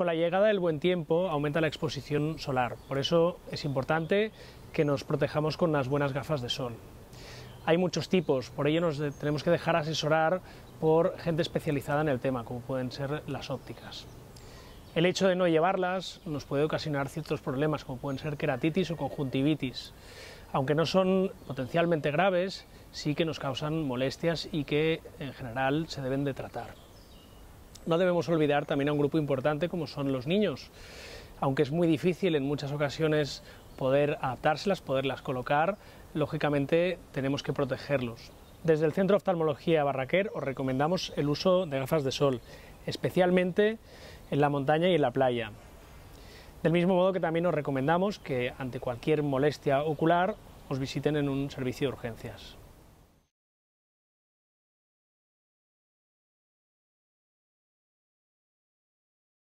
con la llegada del buen tiempo aumenta la exposición solar, por eso es importante que nos protejamos con unas buenas gafas de sol. Hay muchos tipos, por ello nos tenemos que dejar asesorar por gente especializada en el tema, como pueden ser las ópticas. El hecho de no llevarlas nos puede ocasionar ciertos problemas, como pueden ser queratitis o conjuntivitis. Aunque no son potencialmente graves, sí que nos causan molestias y que en general se deben de tratar no debemos olvidar también a un grupo importante como son los niños. Aunque es muy difícil en muchas ocasiones poder adaptárselas, poderlas colocar, lógicamente tenemos que protegerlos. Desde el Centro de Oftalmología Barraquer os recomendamos el uso de gafas de sol, especialmente en la montaña y en la playa. Del mismo modo que también os recomendamos que ante cualquier molestia ocular os visiten en un servicio de urgencias.